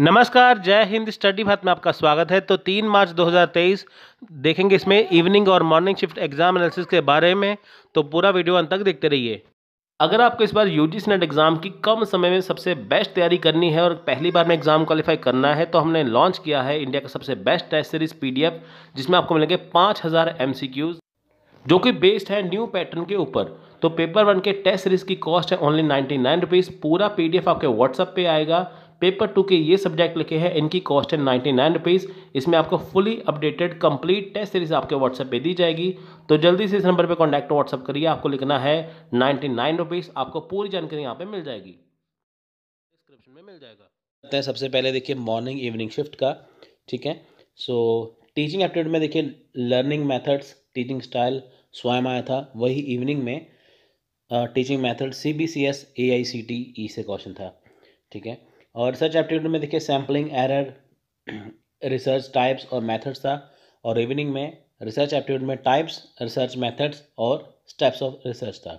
नमस्कार जय हिंद स्टडी भारत में आपका स्वागत है तो तीन मार्च 2023 देखेंगे इसमें इवनिंग और मॉर्निंग शिफ्ट एग्जाम एनालिसिस के बारे में तो पूरा वीडियो अंत तक देखते रहिए अगर आपको इस बार यू जी नेट एग्ज़ाम की कम समय में सबसे बेस्ट तैयारी करनी है और पहली बार में एग्ज़ाम क्वालिफाई करना है तो हमने लॉन्च किया है इंडिया का सबसे बेस्ट टेस्ट सीरीज पी जिसमें आपको मिलेंगे पाँच हज़ार जो कि बेस्ड है न्यू पैटर्न के ऊपर तो पेपर वन के टेस्ट सीरीज की कॉस्ट है ओनली नाइन्टी नाइन रुपीज़ पूरा पी आपके व्हाट्सएप पर आएगा पेपर टू के ये सब्जेक्ट लिखे हैं इनकी कॉस्ट है नाइन्टी नाइन रुपीज़ इसमें आपको fully updated complete test series आपके व्हाट्सएप पे दी जाएगी तो जल्दी से इस नंबर पे कॉन्टैक्ट व्हाट्सएप करिए आपको लिखना है नाइन्टी नाइन रुपीज़ आपको पूरी जानकारी यहाँ पे मिल जाएगी डिस्क्रिप्शन में मिल जाएगा सबसे पहले देखिए मॉर्निंग इवनिंग शिफ्ट का ठीक है सो टीचिंग एप्टीट्यूड में देखिए लर्निंग मैथड्स टीचिंग स्टाइल स्वयं आया था वही इवनिंग में teaching method C B C S A I C T E से क्वेश्चन था ठीक है और रिसर्च एप्टीट्यूड में देखिए सैम्पलिंग एरर रिसर्च टाइप्स और मेथड्स था और इवनिंग में रिसर्च एप्टीट्यूड में टाइप्स रिसर्च मेथड्स और स्टेप्स ऑफ रिसर्च था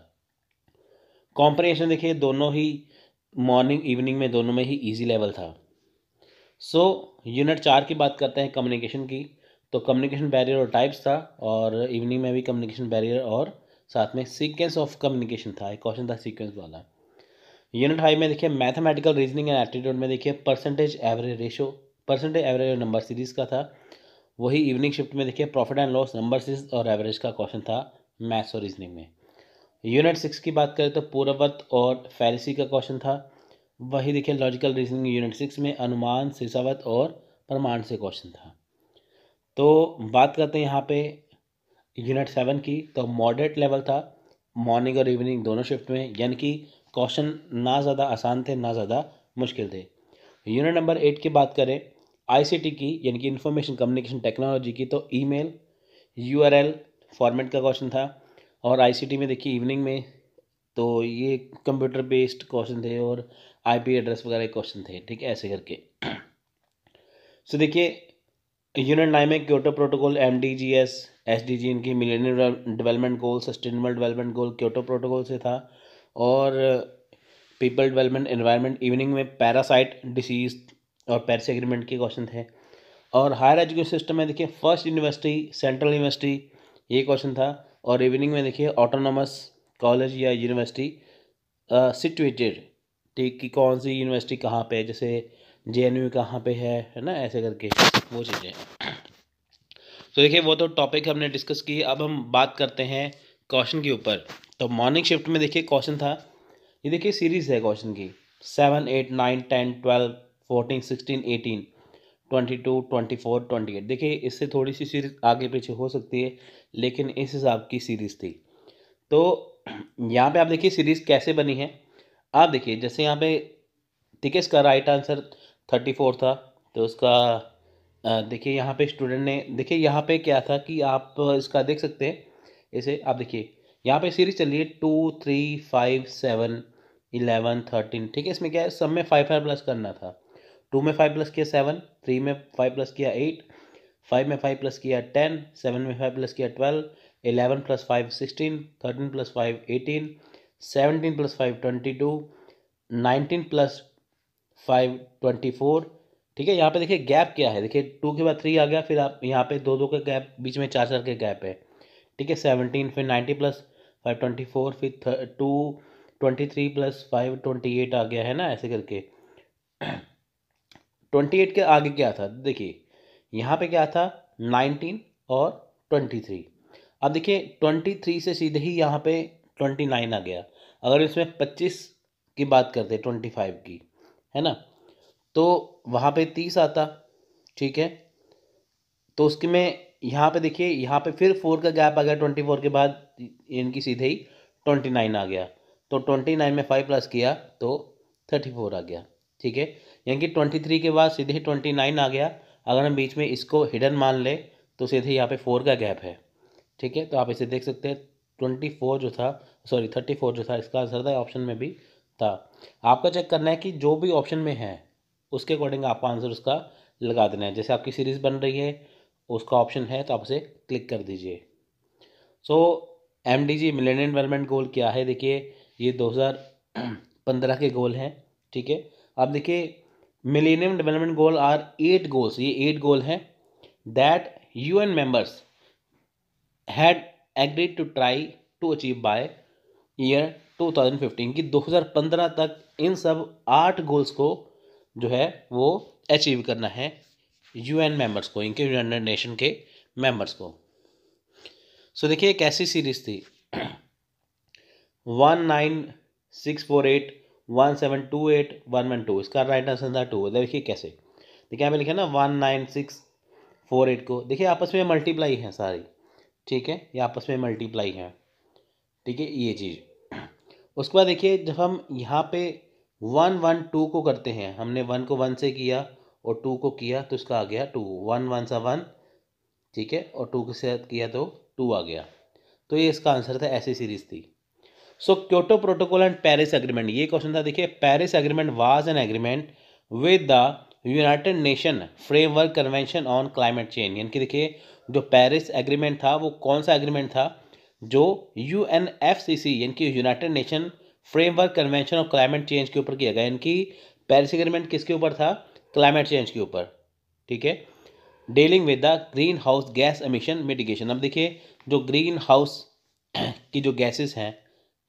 कॉम्प्रिहेंशन देखिए दोनों ही मॉर्निंग इवनिंग में दोनों में ही ईजी लेवल था सो यूनिट चार की बात करते हैं कम्युनिकेशन की तो कम्युनिकेशन बैरियर और टाइप्स था और इवनिंग में भी कम्युनिकेशन बैरियर और साथ में सीक्वेंस ऑफ कम्युनिकेशन था एक क्वेश्चन था सीक्वेंस वाला यूनिट फाइव में देखिए मैथमेटिकल रीजनिंग एंड एटीट्यूड में देखिए percentage average ratio percentage average number series का था वही इवनिंग शिफ्ट में देखिए profit and loss number series और एवरेज का क्वेश्चन था मैथ्स और रीजनिंग में यूनिट सिक्स की बात करें तो पूर्ववत और फैरिसी का क्वेश्चन था वही देखिए लॉजिकल रीजनिंग यूनिट सिक्स में अनुमान शीर्षावत और प्रमाण से क्वेश्चन था तो बात करते हैं यहाँ पे यूनिट सेवन की तो मॉडरेट लेवल था मॉर्निंग और इवनिंग दोनों शिफ्ट में यानी कि क्वेश्चन ना ज़्यादा आसान थे ना ज़्यादा मुश्किल थे यूनिट नंबर एट की बात करें आईसीटी की यानी कि इंफॉर्मेशन कम्युनिकेशन टेक्नोलॉजी की तो ईमेल यूआरएल फॉर्मेट का क्वेश्चन था और आईसीटी में देखिए इवनिंग में तो ये कंप्यूटर बेस्ड क्वेश्चन थे और आईपी एड्रेस वगैरह क्वेश्चन थे ठीक है ऐसे करके सो देखिए यूनिट नाइन में Kyoto protocol M D G S S D G इनकी millennium development goal sustainable development goal Kyoto protocol से था और पीपल डेवलपमेंट एनवायरनमेंट इवनिंग में पैरासाइट डिसीज और पैरिस एग्रीमेंट के क्वेश्चन थे और हायर एजुकेशन सिस्टम में देखिए फर्स्ट यूनिवर्सिटी सेंट्रल यूनिवर्सिटी ये क्वेश्चन था और इवनिंग में देखिए ऑटोनमस कॉलेज या यूनिवर्सिटी सिचुएटेड ठीक कि कौन सी यूनिवर्सिटी कहाँ पे जैसे जे एन यू कहाँ पर है है ना ऐसे करके वो चीज़ें तो देखिए वो तो टॉपिक हमने डिस्कस की अब हम बात करते हैं क्वेश्चन के ऊपर तो मॉर्निंग शिफ्ट में देखिए क्वेश्चन था ये देखिए सीरीज है क्वेश्चन की seven eight nine ten twelve fourteen sixteen eighteen twenty two twenty four twenty eight देखिए इससे थोड़ी सी सीरीज आगे पीछे हो सकती है लेकिन इस हिसाब की सीरीज थी तो यहाँ पे आप देखिए सीरीज कैसे बनी है आप देखिए जैसे यहाँ पे ठीक है इसका राइट आंसर थर्टी फोर था तो उसका देखिए यहाँ पे स्टूडेंट ने देखिए यहाँ पे क्या था कि आप इसका देख सकते हैं इसे आप देखिए यहाँ पे सीरीज चल रही है two three five seven eleven thirteen ठीक है इसमें क्या है सब में फाइव फाइव प्लस करना था टू में फाइव प्लस किया सेवन थ्री में फाइव प्लस किया एट फाइव में फाइव प्लस किया टेन सेवन में फाइव प्लस किया twelve eleven plus five sixteen thirteen plus five eighteen seventeen plus five twenty two nineteen plus five twenty four ठीक है यहाँ पे देखिए गैप क्या है देखिए टू के बाद थ्री आ गया फिर आप यहाँ पे दो दो का गैप बीच में चार चार के गैप है ठीक है सेवनटीन फिर ninety plus five twenty four फिर two twenty three plus five twenty eight आ गया है ना ऐसे करके ट्वेंटी एट के आगे क्या था देखिए यहाँ पे क्या था नाइनटीन और ट्वेंटी थ्री अब देखिए ट्वेंटी थ्री से सीधे ही यहाँ पे ट्वेंटी नाइन आ गया अगर इसमें पच्चीस की बात करते ट्वेंटी फाइव की है ना तो वहाँ पे तीस आता ठीक है तो उसके में यहाँ पे देखिए यहाँ पे फिर फोर का गैप आ गया ट्वेंटी फोर के बाद इनकी सीधे ही ट्वेंटी नाइन आ गया तो ट्वेंटी नाइन में फाइव प्लस किया तो थर्टी फोर आ गया ठीक है यानी कि ट्वेंटी थ्री के बाद सीधे ही ट्वेंटी नाइन आ गया अगर हम बीच में इसको हिडन मान लें तो सीधे यहाँ पे फोर का गैप है ठीक है तो आप इसे देख सकते हैं ट्वेंटी फोर जो था सॉरी थर्टी फोर जो था इसका आंसर था ऑप्शन में भी था आपका चेक करना है कि जो भी ऑप्शन में है उसके अकॉर्डिंग आपका आंसर उसका लगा देना है जैसे आपकी सीरीज़ बन रही है उसका ऑप्शन है तो आप उसे क्लिक कर दीजिए so M D G millennium development goal क्या है देखिए ये दो हज़ार पंद्रह के गोल हैं ठीक है अब देखिए millennium development goal are eight goals ये एट गोल हैं that U N members had agreed to try to achieve by year 2015 की 2015 तक इन सब आठ गोल्स को जो है वो अचीव करना है यूएन मेंबर्स को इनके यूनाइटेड नेशन के मेंबर्स को सो देखिए एक ऐसी सीरीज थी one nine six four eight one seven two eight one one two इसका राइट आंसर था टू देखिए कैसे देखिए यहाँ पे लिखा ना one nine six four eight को देखिए आपस में मल्टीप्लाई है सारी ठीक है ये आपस में मल्टीप्लाई है ठीक है ये चीज़ उसके बाद देखिए जब हम यहाँ पे वन वन टू को करते हैं हमने वन को वन से किया और टू को किया तो इसका आ गया टू वन वन सा वन ठीक है और टू के साथ किया तो टू आ गया तो ये इसका आंसर था ऐसी सीरीज थी so Kyoto protocol and Paris agreement ये क्वेश्चन था देखिए Paris agreement was an agreement with the United Nation framework convention on climate change यानी कि देखिए जो पेरिस एग्रीमेंट था वो कौन सा एग्रीमेंट था जो U N F C C यानी कि United Nation framework convention of climate change के ऊपर किया गया यानी कि पेरिस एग्रीमेंट किसके ऊपर था क्लाइमेट चेंज के ऊपर ठीक है dealing with the green house gas emission mitigation अब देखिए जो ग्रीन हाउस की जो गैसेस हैं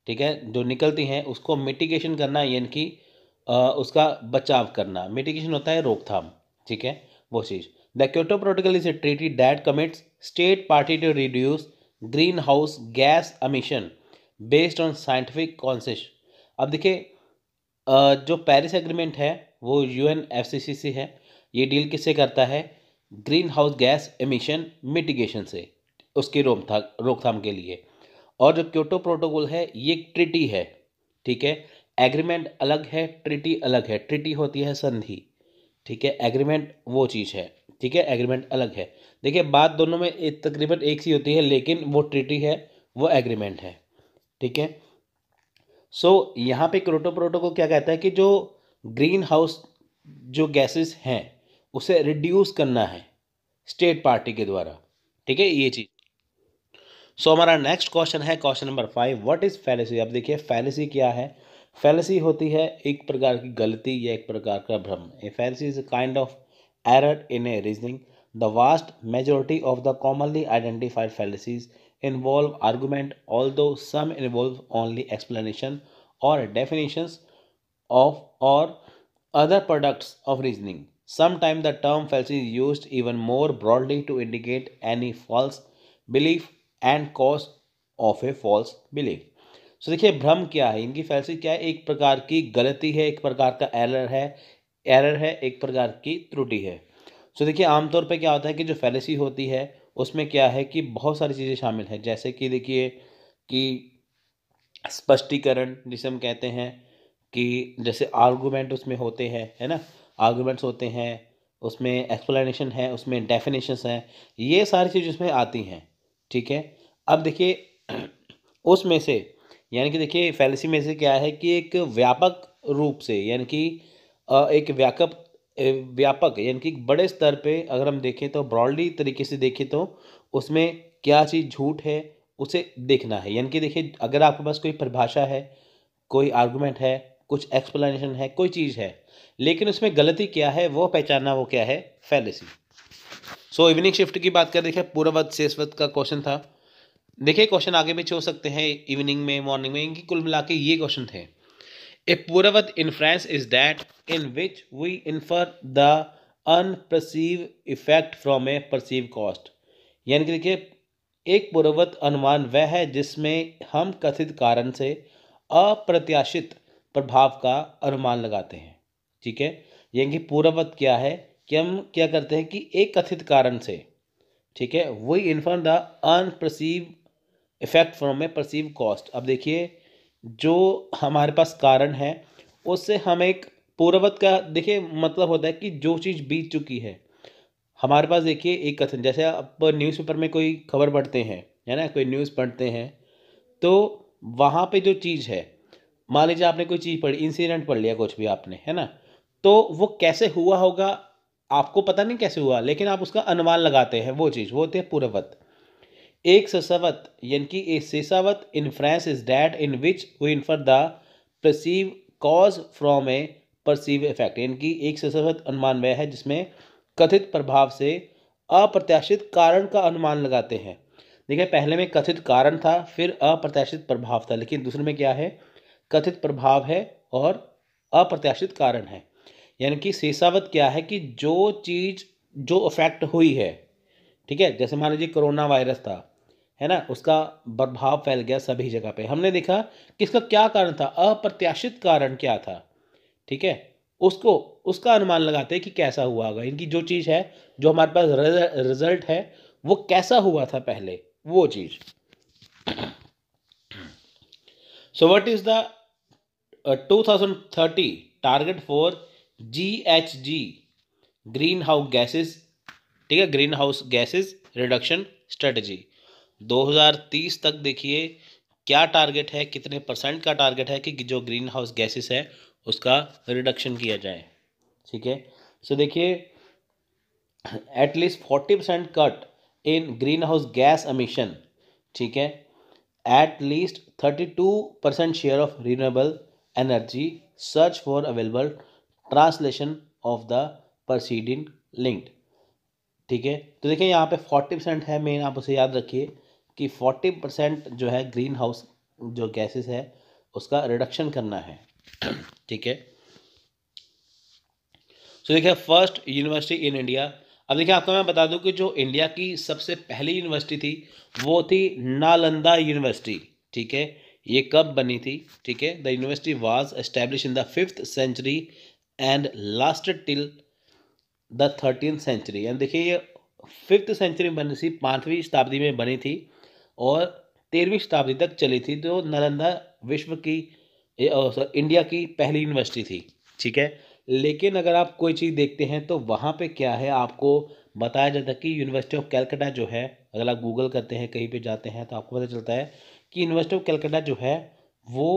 ठीक है जो निकलती हैं उसको मिटिगेशन करना यानी कि उसका बचाव करना मिटिगेशन होता है रोकथाम ठीक है वो चीज़ the Kyoto protocol is a treaty that commits state party to reduce green house gas emission based on scientific consensus अब देखिए जो पेरिस एग्रीमेंट है वो U N F C C से है ये डील किससे करता है green house gas emission mitigation से उसकी रोकथाम रोकथाम के लिए और जो क्योटो प्रोटोकॉल है ये ट्रिटी है ठीक है एग्रीमेंट अलग है ट्रिटी अलग है ट्रिटी होती है संधि ठीक है एग्रीमेंट वो चीज़ है ठीक है एग्रीमेंट अलग है देखिए बात दोनों में तकरीबन एक सी होती है लेकिन वो ट्रिटी है वो एग्रीमेंट है ठीक है सो so, यहाँ पे क्रोटो प्रोटोकॉल क्या कहता है कि जो ग्रीन हाउस जो गैसेस हैं उसे रिड्यूस करना है स्टेट पार्टी के द्वारा ठीक है ये चीज़ सो so, हमारा नेक्स्ट क्वेश्चन है question number five what is fallacy अब देखिए फैलेसी क्या है फैलेसी होती है एक प्रकार की गलती या एक प्रकार का भ्रम a fallacy is a kind of error in a reasoning the vast majority of the commonly identified fallacies involve argument all some involve only explanation और definition of or other products of reasoning. Sometimes the term fallacy is used even more broadly to indicate any false belief and cause of a false belief. So so, देखिए भ्रम क्या है इनकी fallacy क्या है एक प्रकार की गलती है एक प्रकार का एरर है एरर है एक प्रकार की त्रुटि है सो so, देखिए आमतौर पे क्या होता है कि जो फैलेसी होती है उसमें क्या है कि बहुत सारी चीज़ें शामिल हैं जैसे कि देखिए कि स्पष्टीकरण जिसे हम कहते हैं कि जैसे आर्गूमेंट उसमें होते हैं है ना आर्गूमेंट्स होते हैं उसमें एक्सप्लेनेशन है उसमें डेफिनेशंस हैं ये सारी चीज़ उसमें आती हैं ठीक है अब देखिए उसमें से यानी कि देखिए फैलसी में से क्या है कि एक व्यापक रूप से यानी कि एक व्यापक व्यापक यानी कि बड़े स्तर पे अगर हम देखें तो ब्रॉडली तरीके से देखें तो उसमें क्या चीज़ झूठ है उसे देखना है यानी कि देखिए अगर आपके पास कोई परिभाषा है कोई आर्गूमेंट है कुछ एक्सप्लेनेशन है कोई चीज़ है लेकिन उसमें गलती क्या है वो पहचानना वो क्या है फैलेसी सो इवनिंग शिफ्ट की बात कर देखिए पूर्ववत शेषवत का क्वेश्चन था देखिए क्वेश्चन आगे पीछे हो सकते हैं इवनिंग में मॉर्निंग में इनकी कुल मिला के ये क्वेश्चन थे ए पूर्ववत inference is that in which we infer the unperceived effect from a perceived cause यानी कि देखिए एक पूर्ववत अनुमान वह है जिसमें हम कथित कारण से अप्रत्याशित प्रभाव का अनुमान लगाते हैं ठीक है यानी कि पूर्ववत क्या है कि हम क्या करते हैं कि एक कथित कारण से ठीक है वही infer the unperceived effect from a perceived cause अब देखिए जो हमारे पास कारण है उससे हम एक पूर्ववत का देखिए मतलब होता है कि जो चीज़ बीत चुकी है हमारे पास देखिए एक कथन जैसे आप न्यूज़पेपर में कोई खबर पढ़ते हैं है ना कोई न्यूज़ पढ़ते हैं तो वहाँ पे जो चीज़ है मान लीजिए आपने कोई चीज़ पढ़ी इंसिडेंट पढ़ लिया कुछ भी आपने है ना तो वो कैसे हुआ होगा आपको पता नहीं कैसे हुआ लेकिन आप उसका अनुमान लगाते हैं वो चीज़ वो होती है पूर्ववत एक ससवत यानी कि ए सेसावत inference is that in which we infer the perceived cause from a perceived effect यानी कि एक ससवत अनुमान वह है जिसमें कथित प्रभाव से अप्रत्याशित कारण का अनुमान लगाते हैं देखिए पहले में कथित कारण था फिर अप्रत्याशित प्रभाव था लेकिन दूसरे में क्या है कथित प्रभाव है और अप्रत्याशित कारण है यानी कि शेषावत क्या है कि जो चीज़ जो अफेक्ट हुई है ठीक है जैसे मान लीजिए कोरोना वायरस था है ना उसका प्रभाव फैल गया सभी जगह पे हमने देखा कि इसका क्या कारण था अप्रत्याशित कारण क्या था ठीक है उसको उसका अनुमान लगाते हैं कि कैसा हुआ होगा इनकी जो चीज़ है जो हमारे पास रिजल्ट है वो कैसा हुआ था पहले वो चीज़ So what is the uh, 2030 target for GHG green house gases ठीक है green house gases reduction strategy 2030 तक देखिए क्या टारगेट है कितने परसेंट का टारगेट है कि जो ग्रीन हाउस गैसेस है उसका रिडक्शन किया जाए ठीक है सो देखिए at least forty percent cut in green house gas emission ठीक है at least 32% share of renewable energy search for available translation of the proceeding linked ठीक है तो देखिए यहाँ पे 40 परसेंट है मेन आप उसे याद रखिए कि 40 परसेंट जो है ग्रीन हाउस जो गैसेस है उसका रिडक्शन करना है ठीक है सो देखिए फर्स्ट यूनिवर्सिटी इन इंडिया अब देखिए आपको मैं बता दूं कि जो इंडिया की सबसे पहली यूनिवर्सिटी थी वो थी नालंदा यूनिवर्सिटी ठीक है ये कब बनी थी ठीक है the university was establish in the fifth century and last till the thirteen century and देखिए ये फिफ्थ सेंचुरी में बनी थी पाँचवीं शताब्दी में बनी थी और तेरहवीं शताब्दी तक चली थी तो नालंदा विश्व की इंडिया की पहली यूनिवर्सिटी थी ठीक है लेकिन अगर आप कोई चीज़ देखते हैं तो वहाँ पे क्या है आपको बताया जाता है कि यूनिवर्सिटी ऑफ कैलकटा जो है अगर आप गूगल करते हैं कहीं पे जाते हैं तो आपको पता चलता है कि यूनिवर्सिटी ऑफ कैलकटा जो है वो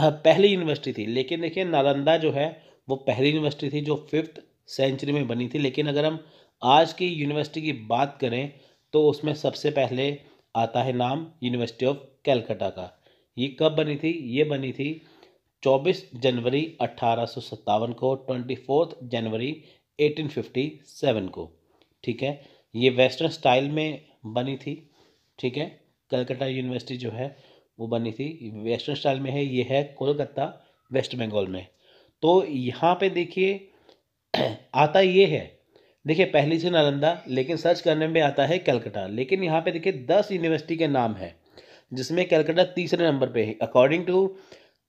पहली यूनिवर्सिटी थी लेकिन देखिए नालंदा जो है वो पहली यूनिवर्सिटी थी जो फिफ्थ सेंचुरी में बनी थी लेकिन अगर हम आज की यूनिवर्सिटी की बात करें तो उसमें सबसे पहले आता है नाम यूनिवर्सिटी ऑफ कैलकटा का ये कब बनी थी ये बनी थी चौबीस जनवरी अट्ठारह को ट्वेंटी फोर्थ जनवरी 1857 को ठीक है ये वेस्टर्न स्टाइल में बनी थी ठीक है कलकत्ता यूनिवर्सिटी जो है वो बनी थी वेस्टर्न स्टाइल में है ये है कोलकाता वेस्ट बंगाल में तो यहाँ पे देखिए आता ये है देखिए पहली से नालंदा लेकिन सर्च करने में आता है कलकत्ता लेकिन यहाँ पे देखिए दस यूनिवर्सिटी के नाम है जिसमें कलकत्ता तीसरे नंबर पे है अकॉर्डिंग टू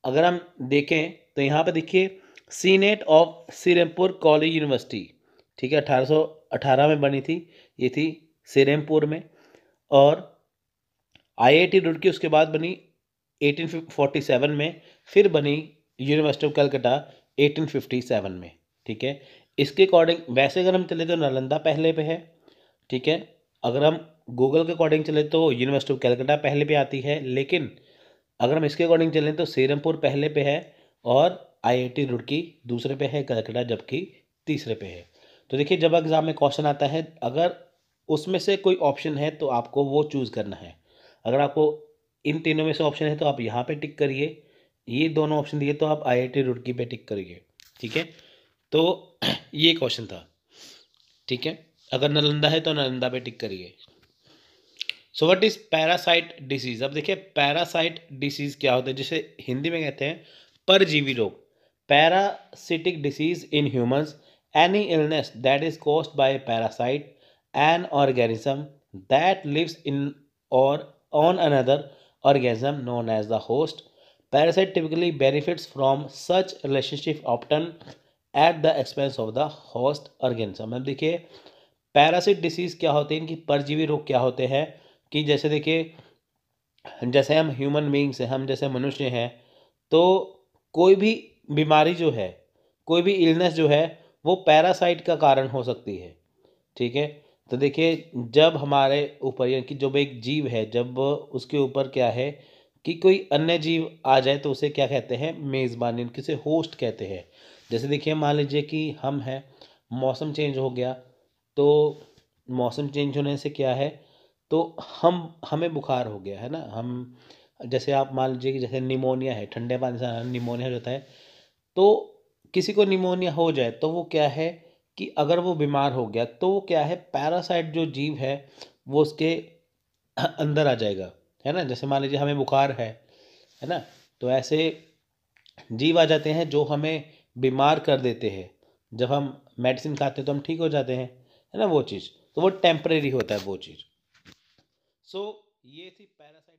अगर हम देखें तो यहाँ पर देखिए senate of Serampore college university ठीक है 1818 में बनी थी ये थी सीरमपुर में और आईआईटी आई रुड़की उसके बाद बनी 1847 में फिर बनी यूनिवर्सिटी ऑफ कलकत्ता 1857 में ठीक है इसके अकॉर्डिंग वैसे अगर हम चले तो नालंदा पहले पे है ठीक है अगर हम गूगल के अकॉर्डिंग चले तो यूनिवर्सिटी ऑफ कलकत्ता पहले पे आती है लेकिन अगर हम इसके अकॉर्डिंग चलें तो सीरमपुर पहले पे है और आईआईटी रुड़की दूसरे पे है कलकत्ता जबकि तीसरे पे है तो देखिए जब एग्ज़ाम में क्वेश्चन आता है अगर उसमें से कोई ऑप्शन है तो आपको वो चूज़ करना है अगर आपको इन तीनों में से ऑप्शन है तो आप यहाँ पर टिक करिए ये दोनों ऑप्शन दिए तो आप आई रुड़की पर टिक करिए ठीक है तो ये क्वेश्चन था ठीक है अगर नालंदा है तो नालंदा पे टिक करिए so what is parasite disease अब देखिए पैरासाइट डिसीज क्या होता है जिसे हिंदी में कहते हैं परजीवी रोग parasitic disease in humans any illness that is caused by parasite an organism that lives in और on another organism known as the host parasite typically benefits from such relationship often at the expense of the host organism अब देखिए Parachute disease क्या होते हैं इनकी परजीवी रोग क्या होते हैं कि जैसे देखिए जैसे हम ह्यूमन बींग्स हैं हम जैसे मनुष्य हैं तो कोई भी बीमारी जो है कोई भी इलनेस जो है वो पैरासाइट का कारण हो सकती है ठीक है तो देखिए जब हमारे ऊपर यानी कि जब एक जीव है जब उसके ऊपर क्या है कि कोई अन्य जीव आ जाए तो उसे क्या कहते हैं मेज़बान यानी होस्ट कहते हैं जैसे देखिए मान लीजिए कि हम हैं मौसम चेंज हो गया तो मौसम चेंज होने से क्या है तो हम हमें बुखार हो गया है ना हम जैसे आप मान लीजिए कि जैसे निमोनिया है ठंडे पानी से निमोनिया हो जाता है तो किसी को निमोनिया हो जाए तो वो क्या है कि अगर वो बीमार हो गया तो वो क्या है पैरासाइट जो जीव है वो उसके अंदर आ जाएगा है ना जैसे मान लीजिए हमें बुखार है है ना तो ऐसे जीव आ जाते हैं जो हमें बीमार कर देते हैं जब हम मेडिसिन खाते हैं तो हम ठीक हो जाते हैं है ना वो चीज़ तो वो टेम्परेरी होता है वो चीज़ सो so, ये थी पैरासाइट